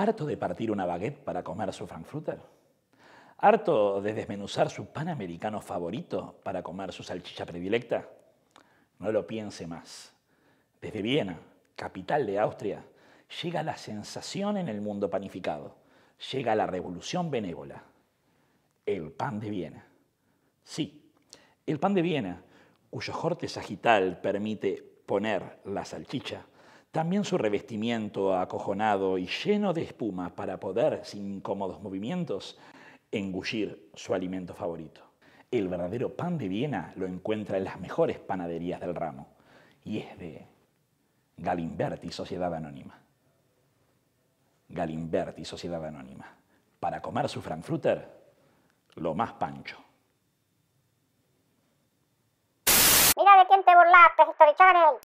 harto de partir una baguette para comer su frankfurter, harto de desmenuzar su pan americano favorito para comer su salchicha predilecta. No lo piense más. Desde Viena, capital de Austria, llega la sensación en el mundo panificado, llega la revolución benévola, el pan de Viena. Sí, el pan de Viena, cuyo jorte sagital permite poner la salchicha también su revestimiento acojonado y lleno de espuma para poder, sin incómodos movimientos, engullir su alimento favorito. El verdadero pan de Viena lo encuentra en las mejores panaderías del ramo y es de Galimberti, Sociedad Anónima. Galimberti, Sociedad Anónima. Para comer su Frankfurter, lo más pancho. Mira de quién te burlaste, History